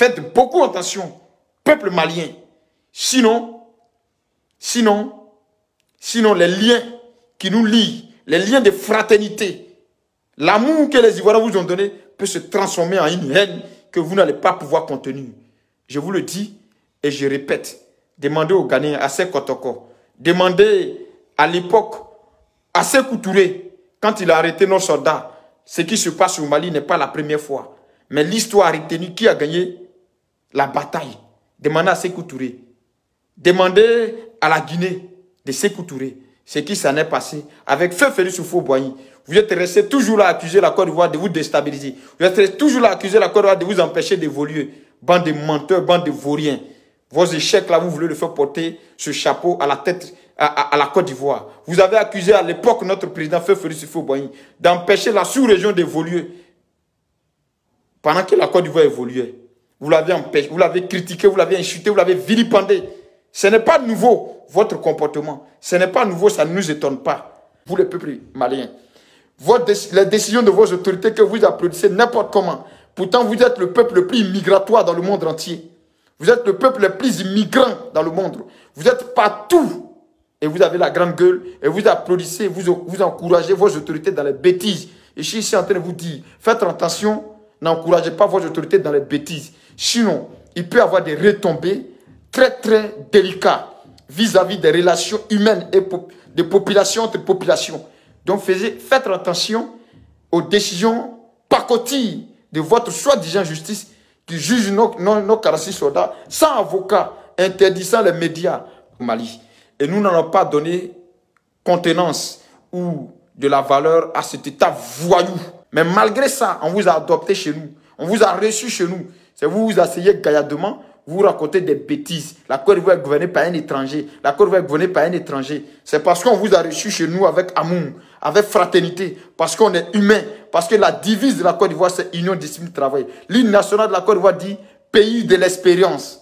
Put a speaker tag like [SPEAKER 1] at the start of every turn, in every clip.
[SPEAKER 1] Faites beaucoup attention, peuple malien. Sinon, sinon, sinon les liens qui nous lient, les liens de fraternité, l'amour que les Ivoiriens vous ont donné peut se transformer en une haine que vous n'allez pas pouvoir contenir. Je vous le dis et je répète. Demandez aux Ghanéens, à ses Kotoko. Demandez à l'époque, à ses Koutouré, quand il a arrêté nos soldats. Ce qui se passe au Mali n'est pas la première fois. Mais l'histoire a retenu qui a gagné la bataille. Demandez à Sécoutouré. Demandez à la Guinée de Sécoutouré ce qui s'en est passé avec Feu Félix Soufou Boigny. Vous êtes resté toujours là accuser la Côte d'Ivoire de vous déstabiliser. Vous êtes toujours là accuser la Côte d'Ivoire de vous empêcher d'évoluer. Bande de menteurs, bande de vauriens. Vos échecs là, vous voulez le faire porter ce chapeau à la tête, à, la Côte d'Ivoire. Vous avez accusé à l'époque notre président Feu Félix Soufou Boigny d'empêcher la sous-région d'évoluer. Pendant que la Côte d'Ivoire évoluait. Vous l'avez empêché, vous l'avez critiqué, vous l'avez insulté, vous l'avez vilipendé. Ce n'est pas nouveau, votre comportement. Ce n'est pas nouveau, ça ne nous étonne pas, vous le peuple malien. les décisions de vos autorités que vous applaudissez n'importe comment. Pourtant, vous êtes le peuple le plus migratoire dans le monde entier. Vous êtes le peuple le plus immigrant dans le monde. Vous êtes partout. Et vous avez la grande gueule. Et vous applaudissez, vous, vous encouragez vos autorités dans les bêtises. Et je suis ici en train de vous dire, faites attention N'encouragez pas vos autorités dans les bêtises. Sinon, il peut y avoir des retombées très très délicates vis-à-vis des relations humaines et de populations entre populations. Donc faites attention aux décisions pacotilles de votre soi-disant justice qui juge nos, nos, soldats sans avocat, interdisant les médias au Mali. Et nous n'allons pas donner contenance ou de la valeur à cet État voyou mais malgré ça, on vous a adopté chez nous. On vous a reçu chez nous. C'est vous vous asseyez gaillardement, vous racontez des bêtises. La Côte d'Ivoire est gouvernée par un étranger. La Côte d'Ivoire est gouvernée par un étranger. C'est parce qu'on vous a reçu chez nous avec amour, avec fraternité, parce qu'on est humain, parce que la divise de la Côte d'Ivoire, c'est union, discipline, travail. L'île nationale de la Côte d'Ivoire dit pays de l'expérience,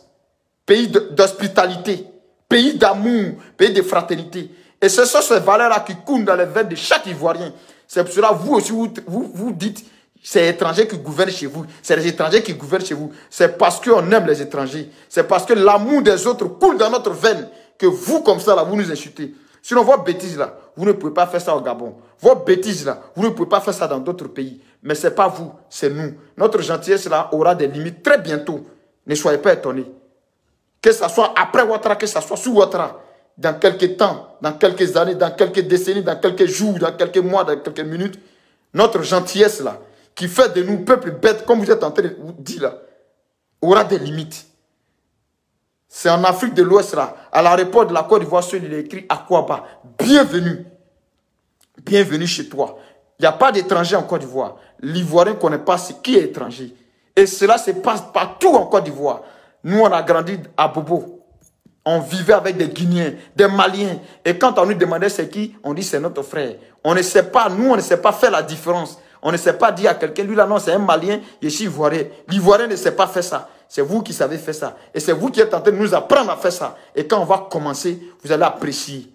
[SPEAKER 1] pays d'hospitalité, pays d'amour, pays de fraternité. Et ce sont ces valeurs-là qui coulent dans les veines de chaque Ivoirien. C'est pour cela, vous aussi, vous, dites, c'est les étrangers qui gouverne chez vous. C'est les étrangers qui gouvernent chez vous. C'est parce qu'on aime les étrangers. C'est parce que l'amour des autres coule dans notre veine que vous, comme ça, vous nous insultez. Sinon, vos bêtises, là, vous ne pouvez pas faire ça au Gabon. Vos bêtises, là, vous ne pouvez pas faire ça dans d'autres pays. Mais ce n'est pas vous, c'est nous. Notre gentillesse, là, aura des limites très bientôt. Ne soyez pas étonnés. Que ce soit après Ouattara, que ce soit sous Ouattara dans quelques temps, dans quelques années, dans quelques décennies, dans quelques jours, dans quelques mois, dans quelques minutes, notre gentillesse là, qui fait de nous peuple bête, comme vous êtes en train de vous dire là, aura des limites. C'est en Afrique de l'Ouest là, à réponse de la Côte d'Ivoire, celui est écrit à quoi bas Bienvenue. Bienvenue chez toi. Il n'y a pas d'étranger en Côte d'Ivoire. L'Ivoirien ne connaît pas ce qui est étranger. Et cela se passe partout en Côte d'Ivoire. Nous, on a grandi à Bobo. On vivait avec des Guinéens, des Maliens. Et quand on nous demandait c'est qui, on dit c'est notre frère. On ne sait pas, nous, on ne sait pas faire la différence. On ne sait pas dire à quelqu'un, lui là, non, c'est un Malien, je suis Ivoirien. L'Ivoirien ne sait pas faire ça. C'est vous qui savez faire ça. Et c'est vous qui êtes en train de nous apprendre à faire ça. Et quand on va commencer, vous allez apprécier.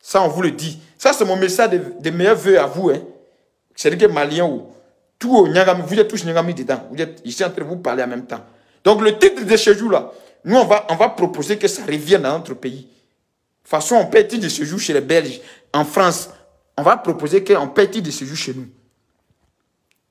[SPEAKER 1] Ça, on vous le dit. Ça, c'est mon message de, meilleur meilleurs à vous. Hein. C'est-à-dire que Malien ou tout vous êtes tous Nyangami dedans. Vous êtes, je en train de vous parler en même temps. Donc, le titre de ce jour-là, nous, on va, on va proposer que ça revienne dans notre pays. De toute façon, on paie de ce jour chez les Belges, en France. On va proposer qu'on paie de ce jour chez nous.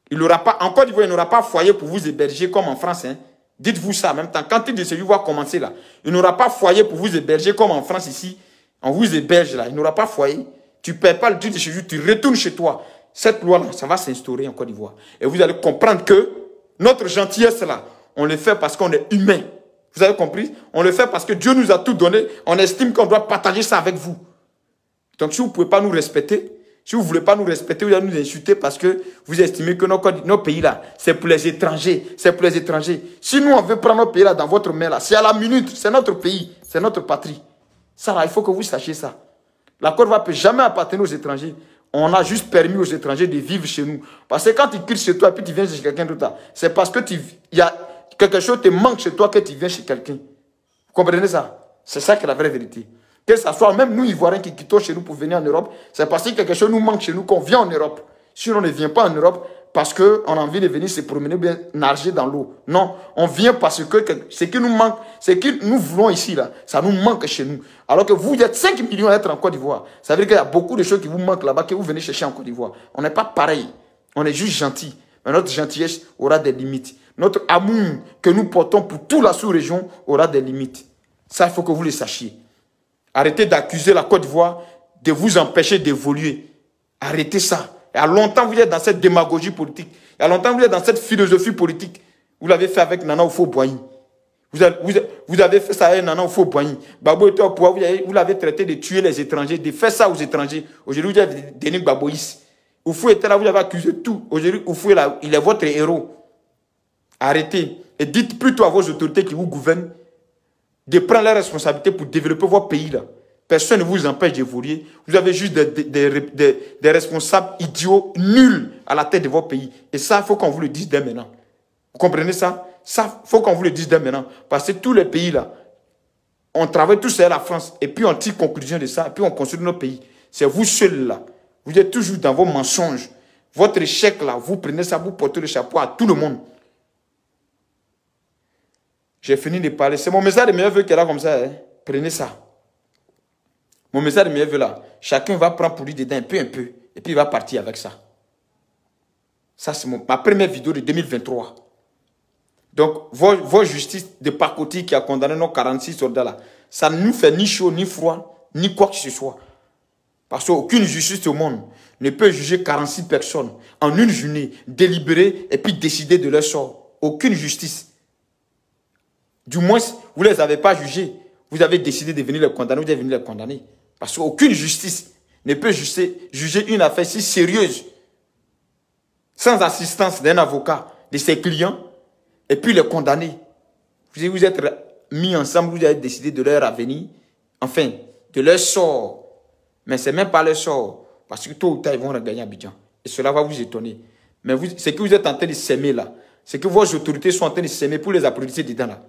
[SPEAKER 1] Il n'aura pas, en Côte d'Ivoire, il n'aura pas foyer pour vous héberger comme en France. Hein. Dites-vous ça en même temps. Quand il de ce jour va commencer là, il n'aura pas foyer pour vous héberger comme en France ici. On vous héberge là, il n'aura pas foyer. Tu ne paies pas le titre de séjour, tu retournes chez toi. Cette loi-là, ça va s'instaurer en Côte d'Ivoire. Et vous allez comprendre que notre gentillesse là, on le fait parce qu'on est humain. Vous avez compris On le fait parce que Dieu nous a tout donné. On estime qu'on doit partager ça avec vous. Donc, si vous ne pouvez pas nous respecter, si vous ne voulez pas nous respecter, vous allez nous insulter parce que vous estimez que nos, pays là, c'est pour les étrangers, c'est pour les étrangers. Si nous, on veut prendre nos pays là dans votre main là, c'est à la minute, c'est notre pays, c'est notre patrie. Ça là, il faut que vous sachiez ça. La Côte ne peut jamais appartenir aux étrangers. On a juste permis aux étrangers de vivre chez nous. Parce que quand ils crient chez toi et puis tu viens chez quelqu'un d'autre, c'est parce que tu, y a, Quelque chose te manque chez toi que tu viens chez quelqu'un. Vous comprenez ça C'est ça que la vraie vérité. Que ce soit même nous, Ivoiriens, qui quittons chez nous pour venir en Europe, c'est parce que quelque chose nous manque chez nous qu'on vient en Europe. Si on ne vient pas en Europe, parce qu'on a envie de venir se promener bien nager dans l'eau. Non, on vient parce que ce qui nous manque, ce que nous voulons ici, là, ça nous manque chez nous. Alors que vous, êtes 5 millions à être en Côte d'Ivoire. Ça veut dire qu'il y a beaucoup de choses qui vous manquent là-bas, que vous venez chercher en Côte d'Ivoire. On n'est pas pareil. On est juste gentil. Mais notre gentillesse aura des limites notre amour que nous portons pour toute la sous-région aura des limites. Ça, il faut que vous le sachiez. Arrêtez d'accuser la Côte d'Ivoire de vous empêcher d'évoluer. Arrêtez ça. Il y a longtemps, vous êtes dans cette démagogie politique. Il y a longtemps, vous êtes dans cette philosophie politique. Vous l'avez fait avec Nana Oufo-Boigny. Vous, vous, avez, fait ça avec Nana Oufo-Boigny. Babou était au pouvoir, vous l'avez traité de tuer les étrangers, de faire ça aux étrangers. Aujourd'hui, vous avez devenu Baboïs. Oufou était là, vous avez accusé tout. Aujourd'hui, Oufou, il est votre héros. Arrêtez et dites plutôt à vos autorités qui vous gouvernent de prendre leurs responsabilités pour développer votre pays là. Personne ne vous empêche d'évoluer. Vous avez juste des, responsables idiots nuls à la tête de vos pays. Et ça, il faut qu'on vous le dise dès maintenant. Vous comprenez ça Ça, il faut qu'on vous le dise dès maintenant. Parce que tous les pays là, on travaille tous à la France. Et puis on tire conclusion de ça. Et puis on construit nos pays. C'est vous seuls là. Vous êtes toujours dans vos mensonges. Votre échec là, vous prenez ça, vous portez le chapeau à tout le monde. J'ai fini de parler. C'est mon message de meilleur vœu qui est là comme ça. Hein. Prenez ça. Mon message de meilleur vœu là. Chacun va prendre pour lui dedans un peu, un peu. Et puis il va partir avec ça. Ça, c'est ma première vidéo de 2023. Donc, vos, justice justices de Pakoti qui a condamné nos 46 soldats là, ça ne nous fait ni chaud, ni froid, ni quoi que ce soit. Parce qu'aucune justice au monde ne peut juger 46 personnes en une journée, délibérer et puis décider de leur sort. Aucune justice. Du moins, vous ne les avez pas jugés. Vous avez décidé de venir les condamner, vous êtes venu les condamner. Parce qu'aucune justice ne peut juger, une affaire si sérieuse sans assistance d'un avocat, de ses clients, et puis les condamner. Vous êtes mis ensemble, vous avez décidé de leur avenir, enfin, de leur sort. Mais ce n'est même pas leur sort, parce que tôt ou tard, ils vont regagner Abidjan. Et cela va vous étonner. Mais ce que vous êtes en train de s'aimer là, c'est que vos autorités sont en train de s'aimer pour les applaudir dedans là,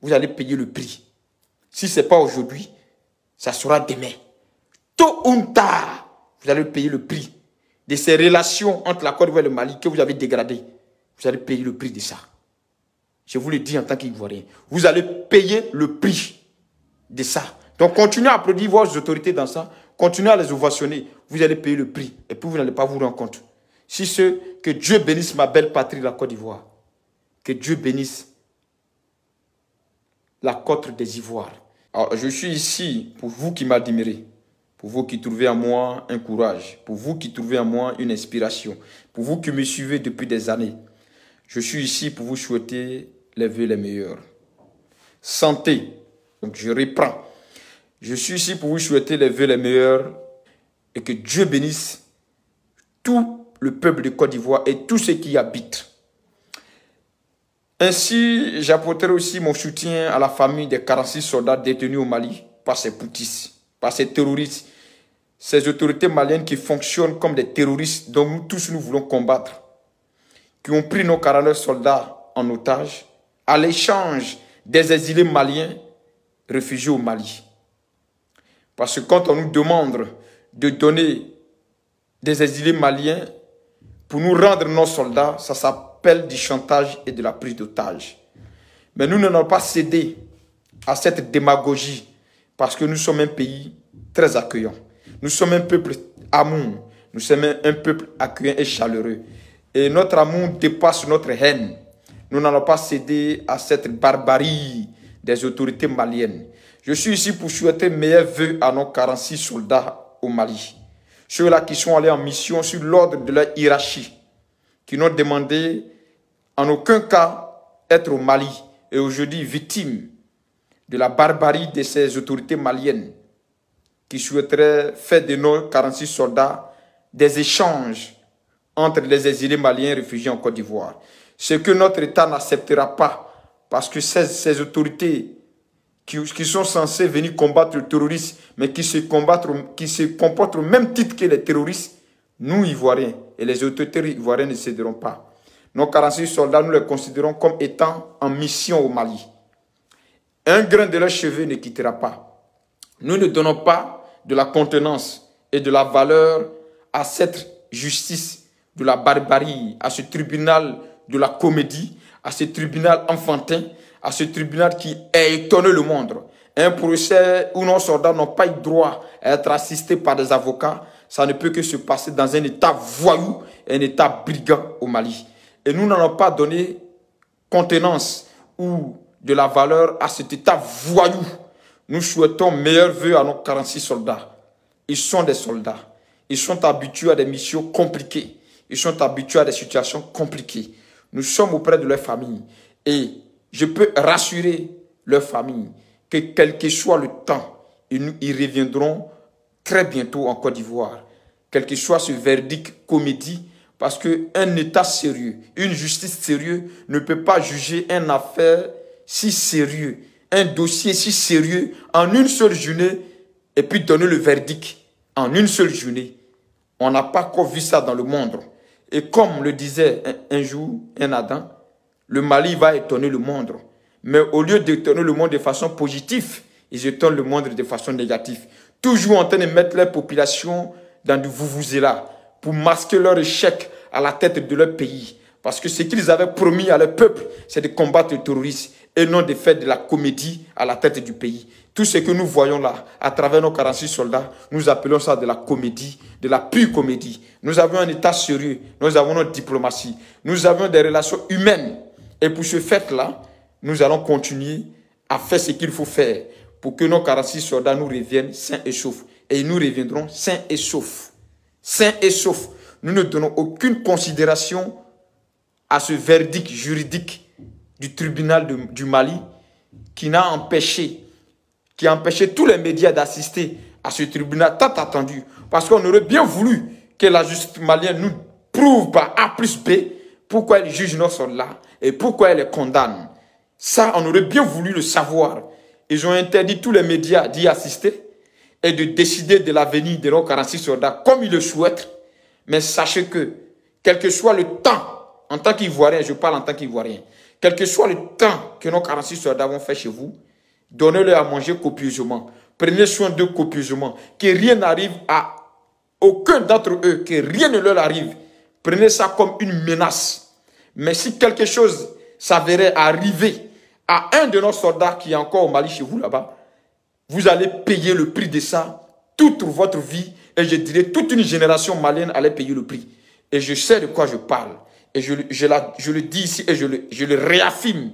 [SPEAKER 1] vous allez payer le prix. Si ce n'est pas aujourd'hui, ça sera demain. Tôt ou tard, vous allez payer le prix de ces relations entre la Côte d'Ivoire et le Mali que vous avez dégradées. Vous allez payer le prix de ça. Je vous le dis en tant qu'Ivoirien. Vous allez payer le prix de ça. Donc continuez à applaudir vos autorités dans ça. Continuez à les ovationner. Vous allez payer le prix. Et puis vous n'allez pas vous rendre compte. Si ce que Dieu bénisse ma belle patrie, la Côte d'Ivoire. Que Dieu bénisse la Côte des Ivoires. Alors, je suis ici pour vous qui m'admirez, pour vous qui trouvez en moi un courage, pour vous qui trouvez en moi une inspiration, pour vous qui me suivez depuis des années. Je suis ici pour vous souhaiter les vœux les meilleurs. Santé, donc je reprends. Je suis ici pour vous souhaiter les vœux les meilleurs et que Dieu bénisse tout le peuple de Côte d'Ivoire et tous ceux qui y habitent. Ainsi, j'apporterai aussi mon soutien à la famille des 46 soldats détenus au Mali par ces poutistes, par ces terroristes, ces autorités maliennes qui fonctionnent comme des terroristes dont nous tous nous voulons combattre, qui ont pris nos 49 soldats en otage à l'échange des exilés maliens réfugiés au Mali. Parce que quand on nous demande de donner des exilés maliens pour nous rendre nos soldats, ça s'appelle du chantage et de la prise d'otage. Mais nous n'allons pas céder à cette démagogie parce que nous sommes un pays très accueillant. Nous sommes un peuple amour. Nous sommes un peuple accueillant et chaleureux. Et notre amour dépasse notre haine. Nous n'allons pas céder à cette barbarie des autorités maliennes. Je suis ici pour souhaiter meilleurs vœux à nos 46 soldats au Mali. Ceux-là qui sont allés en mission sur l'ordre de leur hiérarchie, qui ont demandé en aucun cas être au Mali et aujourd'hui victime de la barbarie de ces autorités maliennes qui souhaiteraient faire de nos 46 soldats des échanges entre les exilés maliens réfugiés en Côte d'Ivoire. Ce que notre État n'acceptera pas parce que ces, autorités qui, sont censées venir combattre le terrorisme, mais qui se, qui se comportent au même titre que les terroristes, nous, Ivoiriens, et les autorités ivoiriennes ne céderont pas. Nos 46 soldats, nous les considérons comme étant en mission au Mali. Un grain de leurs cheveux ne quittera pas. Nous ne donnons pas de la contenance et de la valeur à cette justice de la barbarie, à ce tribunal de la comédie, à ce tribunal enfantin, à ce tribunal qui étonné le monde. Un procès où nos soldats n'ont pas eu droit à être assistés par des avocats, ça ne peut que se passer dans un état voyou, un état brigand au Mali et nous n'allons pas donner contenance ou de la valeur à cet État voyou. Nous souhaitons meilleurs vœux à nos 46 soldats. Ils sont des soldats. Ils sont habitués à des missions compliquées. Ils sont habitués à des situations compliquées. Nous sommes auprès de leur famille. Et je peux rassurer leur famille que quel que soit le temps, ils, ils reviendront très bientôt en Côte d'Ivoire. Quel que soit ce verdict comédie, parce qu'un État sérieux, une justice sérieuse ne peut pas juger une affaire si sérieuse, un dossier si sérieux en une seule journée et puis donner le verdict en une seule journée. On n'a pas encore vu ça dans le monde. Et comme le disait un, jour un Adam, le Mali va étonner le monde. Mais au lieu d'étonner le monde de façon positive, ils étonnent le monde de façon négative. Toujours en train de mettre la population dans du vous-vous-et-là pour masquer leur échec, à la tête de leur pays. Parce que ce qu'ils avaient promis à leur peuple, c'est de combattre le terrorisme et non de faire de la comédie à la tête du pays. Tout ce que nous voyons là, à travers nos 46 soldats, nous appelons ça de la comédie, de la pure comédie. Nous avons un État sérieux, nous avons notre diplomatie, nous avons des relations humaines. Et pour ce fait-là, nous allons continuer à faire ce qu'il faut faire pour que nos 46 soldats nous reviennent sains et saufs. Et ils nous reviendront sains et saufs. Sains et saufs nous ne donnons aucune considération à ce verdict juridique du tribunal du Mali qui n'a empêché, qui a empêché tous les médias d'assister à ce tribunal tant attendu. Parce qu'on aurait bien voulu que la justice malienne nous prouve par A plus B pourquoi elle juge nos soldats et pourquoi elle les condamne. Ça, on aurait bien voulu le savoir. Ils ont interdit tous les médias d'y assister et de décider de l'avenir de nos 46 soldats comme ils le souhaitent mais sachez que, quel que soit le temps, en tant qu'Ivoirien, je parle en tant qu'Ivoirien, quel que soit le temps que nos 46 soldats vont fait chez vous, donnez le à manger copieusement. Prenez soin d'eux copieusement. Que rien n'arrive à aucun d'entre eux, que rien ne leur arrive. Prenez ça comme une menace. Mais si quelque chose s'avérait arriver à un de nos soldats qui est encore au Mali chez vous là-bas, vous allez payer le prix de ça toute votre vie et je dirais toute une génération malienne allait payer le prix. Et je sais de quoi je parle. Et je, je, la, je le dis ici et je le, je le réaffirme.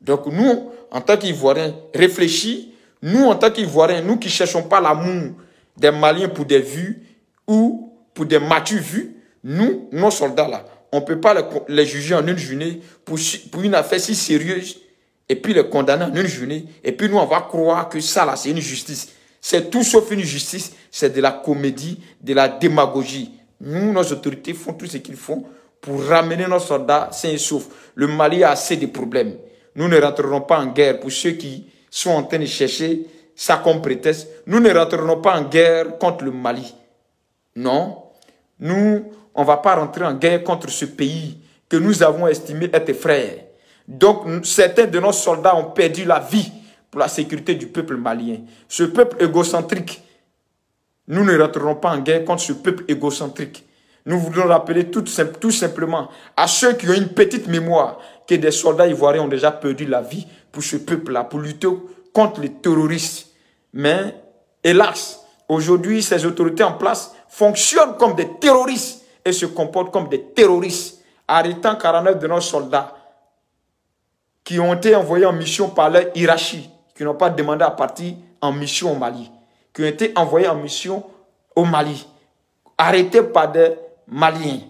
[SPEAKER 1] Donc nous, en tant qu'Ivoiriens, réfléchis. Nous, en tant qu'Ivoiriens, nous qui cherchons pas l'amour des Maliens pour des vues ou pour des matures vues, nous, nos soldats-là, on ne peut pas les, juger en une journée pour, pour une affaire si sérieuse et puis les condamner en une journée. Et puis nous, on va croire que ça, là, c'est une justice. C'est tout sauf une justice, c'est de la comédie, de la démagogie. Nous, nos autorités font tout ce qu'ils font pour ramener nos soldats sains et saufs. Le Mali a assez de problèmes. Nous ne rentrerons pas en guerre pour ceux qui sont en train de chercher ça comme prétexte. Nous ne rentrerons pas en guerre contre le Mali. Non, nous, on ne va pas rentrer en guerre contre ce pays que nous avons estimé être frère. Donc, certains de nos soldats ont perdu la vie pour la sécurité du peuple malien. Ce peuple égocentrique, nous ne rentrerons pas en guerre contre ce peuple égocentrique. Nous voulons rappeler tout, simplement à ceux qui ont une petite mémoire que des soldats ivoiriens ont déjà perdu la vie pour ce peuple-là, pour lutter contre les terroristes. Mais, hélas, aujourd'hui, ces autorités en place fonctionnent comme des terroristes et se comportent comme des terroristes, arrêtant 49 de nos soldats qui ont été envoyés en mission par leur hiérarchie qui n'ont pas demandé à partir en mission au Mali, qui ont été envoyés en mission au Mali, arrêtés par des Maliens.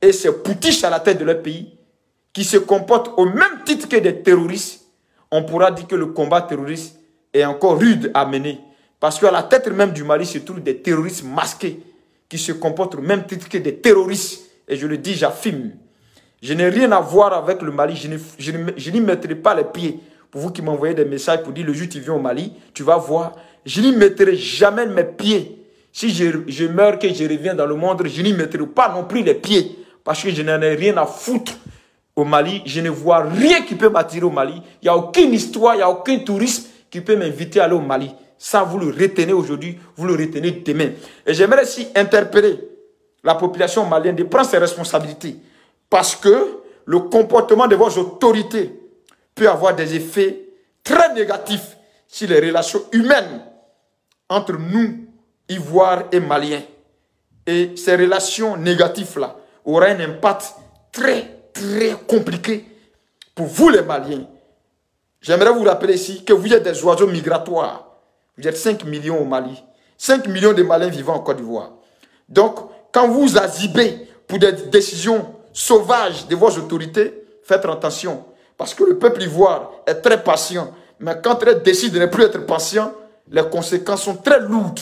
[SPEAKER 1] Et ces poutiche à la tête de leur pays, qui se comportent au même titre que des terroristes, on pourra dire que le combat terroriste est encore rude à mener. Parce qu'à la tête même du Mali se trouvent des terroristes masqués qui se comportent au même titre que des terroristes. Et je le dis, j'affirme. Je n'ai rien à voir avec le Mali. Je n'y mettrai pas les pieds. Pour vous qui m'envoyez des messages pour dire le jour tu viens au Mali, tu vas voir, je n'y mettrai jamais mes pieds. Si je, je meurs, que je reviens dans le monde, je n'y mettrai pas non plus les pieds. Parce que je n'en ai rien à foutre au Mali. Je ne vois rien qui peut m'attirer au Mali. Il n'y a aucune histoire, il n'y a aucun tourisme qui peut m'inviter à aller au Mali. Ça, vous le retenez aujourd'hui, vous le retenez demain. Et j'aimerais aussi interpeller la population malienne de prendre ses responsabilités. Parce que le comportement de vos autorités peut avoir des effets très négatifs sur les relations humaines entre nous, Ivoirs et Maliens. Et ces relations négatives-là auraient un impact très, très compliqué pour vous les Maliens. J'aimerais vous rappeler ici que vous êtes des oiseaux migratoires. Vous êtes 5 millions au Mali. 5 millions de Maliens vivant en Côte d'Ivoire. Donc, quand vous azibez pour des décisions sauvages de vos autorités, faites attention. Parce que le peuple ivoire est très patient. Mais quand elle décide de ne plus être patient, les conséquences sont très lourdes.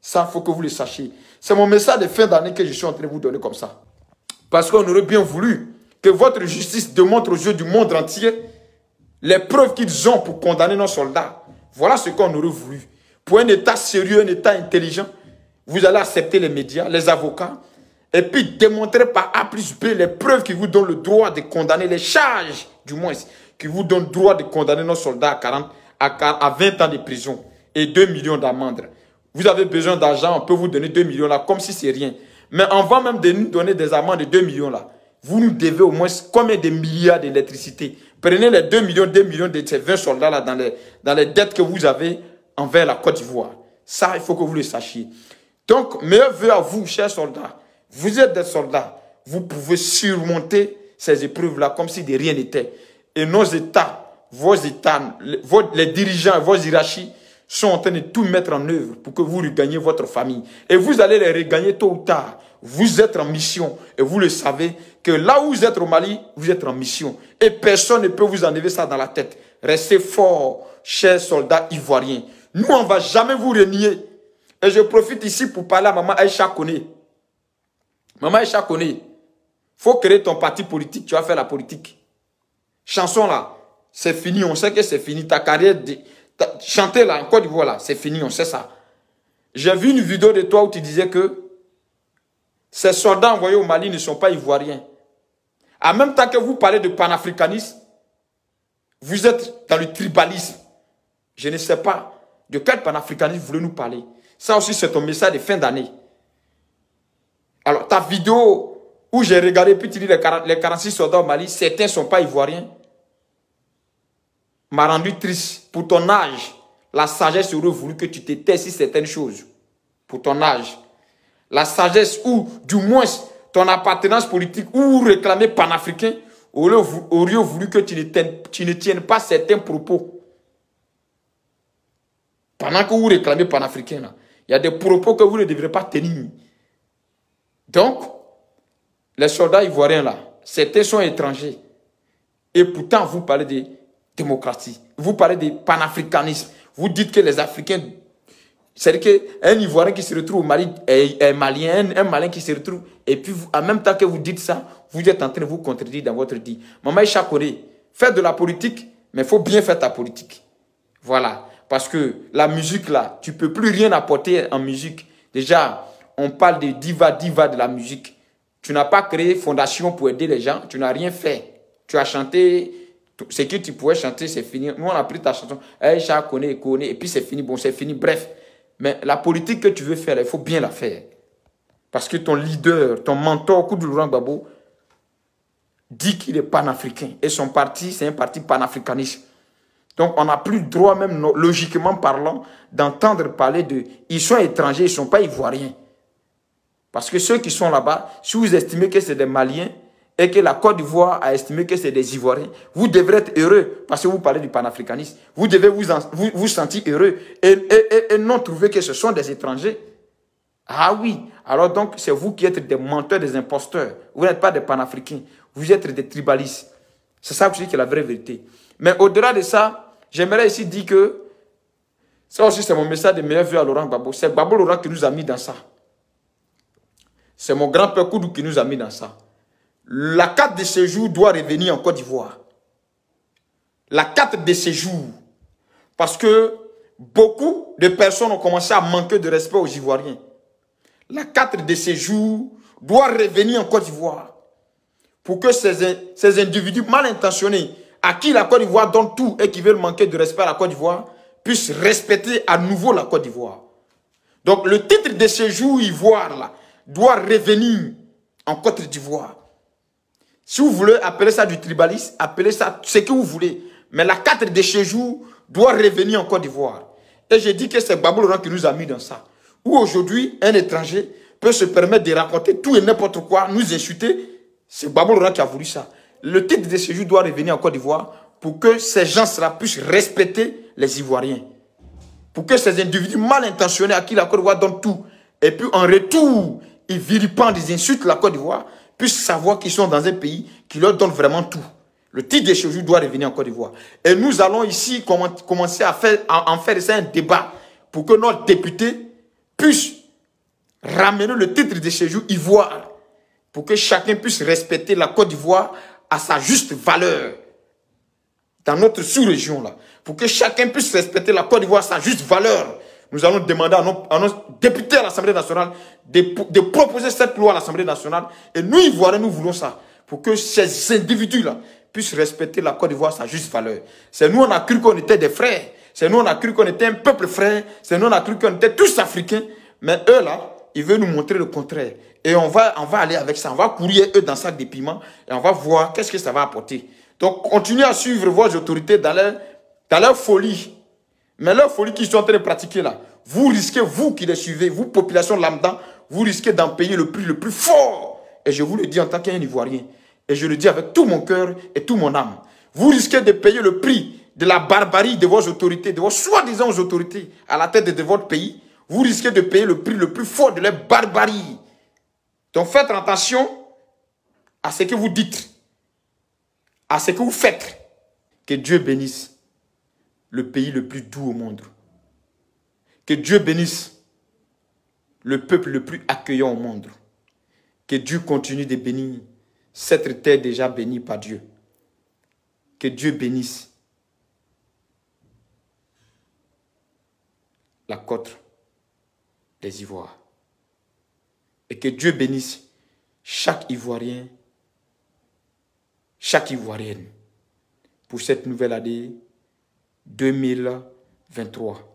[SPEAKER 1] Ça, il faut que vous le sachiez. C'est mon message de fin d'année que je suis en train de vous donner comme ça. Parce qu'on aurait bien voulu que votre justice démontre aux yeux du monde entier les preuves qu'ils ont pour condamner nos soldats. Voilà ce qu'on aurait voulu. Pour un État sérieux, un État intelligent, vous allez accepter les médias, les avocats, et puis démontrer par A plus B les preuves qui vous donnent le droit de condamner les charges, du moins, qui vous donnent le droit de condamner nos soldats à, 40, à, 20 ans de prison et 2 millions d'amendes. Vous avez besoin d'argent, on peut vous donner 2 millions là, comme si c'est rien. Mais avant même de nous donner des amendes de 2 millions là, vous nous devez au moins combien de milliards d'électricité Prenez les 2 millions, 2 millions de ces 20 soldats là dans les, dans les dettes que vous avez envers la Côte d'Ivoire. Ça, il faut que vous le sachiez. Donc, meilleur vœu à vous, chers soldats. Vous êtes des soldats. Vous pouvez surmonter ces épreuves-là comme si de rien n'était. Et nos États, vos États, les dirigeants, vos hiérarchies sont en train de tout mettre en œuvre pour que vous regagniez votre famille. Et vous allez les regagner tôt ou tard. Vous êtes en mission et vous le savez que là où vous êtes au Mali, vous êtes en mission. Et personne ne peut vous enlever ça dans la tête. Restez forts, chers soldats ivoiriens. Nous, on ne va jamais vous renier. Et je profite ici pour parler à Maman Aïcha Kone. Maman il faut créer ton parti politique, tu vas faire la politique. Chanson là, c'est fini, on sait que c'est fini. Ta carrière, de... chanter là, en Côte d'Ivoire c'est fini, on sait ça. J'ai vu une vidéo de toi où tu disais que ces soldats envoyés au Mali ne sont pas ivoiriens. En même temps que vous parlez de panafricanisme, vous êtes dans le tribalisme. Je ne sais pas de quel panafricanisme voulez-nous parler. Ça aussi, c'est ton message de fin d'année. Alors, ta vidéo où j'ai regardé, puis tu dis les, 46 soldats au Mali, certains ne sont pas ivoiriens, m'a rendu triste. Pour ton âge, la sagesse aurait voulu que tu sur certaines choses. Pour ton âge. La sagesse ou, du moins, ton appartenance politique ou réclamer panafricain aurait voulu que tu ne, tiennes, tu ne pas certains propos. Pendant que vous réclamez panafricain, il y a des propos que vous ne devrez pas tenir. Donc, les soldats ivoiriens là, c'était sont étrangers. Et pourtant, vous parlez de démocratie, vous parlez de panafricanisme, vous dites que les Africains c'est-à-dire qu'un Ivoirien qui se retrouve au Mali est, malien, un, Malien qui se retrouve. Et puis, en même temps que vous dites ça, vous êtes en train de vous contredire dans votre dit. Maman Isha faites de la politique, mais il faut bien faire ta politique. Voilà. Parce que la musique, là, tu ne peux plus rien apporter en musique. Déjà, on parle de diva, diva de la musique. Tu n'as pas créé fondation pour aider les gens, tu n'as rien fait. Tu as chanté ce que tu pouvais chanter, c'est fini. Nous, on a pris ta chanson, eh, connais, connaît, connais. et puis c'est fini, bon, c'est fini, bref. Mais la politique que tu veux faire, il faut bien la faire. Parce que ton leader, ton mentor, Koudou Laurent dit qu'il est panafricain. Et son parti, c'est un parti panafricaniste. Donc, on n'a plus le droit, même logiquement parlant, d'entendre parler de « ils sont étrangers, ils ne sont pas ivoiriens ». Parce que ceux qui sont là-bas, si vous estimez que c'est des Maliens et que la Côte d'Ivoire a estimé que c'est des Ivoiriens, vous devrez être heureux parce que vous parlez du panafricanisme. Vous devez vous, vous, sentir heureux et, non trouver que ce sont des étrangers. Ah oui, alors donc c'est vous qui êtes des menteurs, des imposteurs. Vous n'êtes pas des panafricains, vous êtes des tribalistes. C'est ça que je dis que la vraie vérité. Mais au-delà de ça, j'aimerais ici dire que, ça aussi c'est mon message de meilleur vue à Laurent Gbagbo. C'est Babo Laurent qui nous a mis dans ça. C'est mon grand-père Koudou qui nous a mis dans ça. La carte de séjour doit revenir en Côte d'Ivoire. La carte de séjour. Parce que beaucoup de personnes ont commencé à manquer de respect aux Ivoiriens. La carte de séjour doit revenir en Côte d'Ivoire. Pour que ces, individus mal intentionnés, à qui la Côte d'Ivoire donne tout et qui veulent manquer de respect à la Côte d'Ivoire, puissent respecter à nouveau la Côte d'Ivoire. Donc le titre de séjour ivoire, là, doit revenir en Côte d'Ivoire. Si vous voulez appeler ça du tribalisme, appelez ça ce que vous voulez. Mais la carte de séjour doit revenir en Côte d'Ivoire. Et je dis que c'est Laurent qui nous a mis dans ça. Où aujourd'hui, un étranger peut se permettre de raconter tout et n'importe quoi, nous insulter. C'est Laurent qui a voulu ça. Le titre de séjour doit revenir en Côte d'Ivoire pour que ces gens-là puissent respecter les Ivoiriens. Pour que ces individus mal intentionnés à qui la Côte d'Ivoire donne tout. Et puis en retour, ils vilipendent, insultes à la Côte d'Ivoire, puissent savoir qu'ils sont dans un pays qui leur donne vraiment tout. Le titre de chez-vous doit revenir en Côte d'Ivoire. Et nous allons ici commencer à, faire, en faire un débat pour que nos députés puissent ramener le titre de chez-vous ivoire pour que chacun puisse respecter la Côte d'Ivoire à sa juste valeur dans notre sous-région là, pour que chacun puisse respecter la Côte d'Ivoire à sa juste valeur nous allons demander à nos, députés à l'Assemblée nationale de, proposer cette loi à l'Assemblée nationale. Et nous, Ivoiriens, nous voulons ça. Pour que ces individus-là puissent respecter la Côte d'Ivoire sa juste valeur. C'est nous, on a cru qu'on était des frères. C'est nous, on a cru qu'on était un peuple frère. C'est nous, on a cru qu'on était tous africains. Mais eux, là, ils veulent nous montrer le contraire. Et on va, on va aller avec ça. On va courir eux dans le sac de piment et on va voir qu'est-ce que ça va apporter. Donc, continuez à suivre vos autorités dans leur folie. Mais leur folie qu'ils sont en train de pratiquer là, vous risquez, vous qui les suivez, vous, population lambda, vous risquez d'en payer le prix le plus fort. Et je vous le dis en tant qu'un Ivoirien, et je le dis avec tout mon cœur et tout mon âme, vous risquez de payer le prix de la barbarie de vos autorités, de vos soi-disant autorités à la tête de votre pays. Vous risquez de payer le prix le plus fort de leur barbarie. Donc faites attention à ce que vous dites, à ce que vous faites. Que Dieu bénisse le pays le plus doux au monde. Que Dieu bénisse le peuple le plus accueillant au monde. Que Dieu continue de bénir cette terre déjà bénie par Dieu. Que Dieu bénisse la côte des Ivoires. Et que Dieu bénisse chaque Ivoirien, chaque Ivoirienne pour cette nouvelle année 2023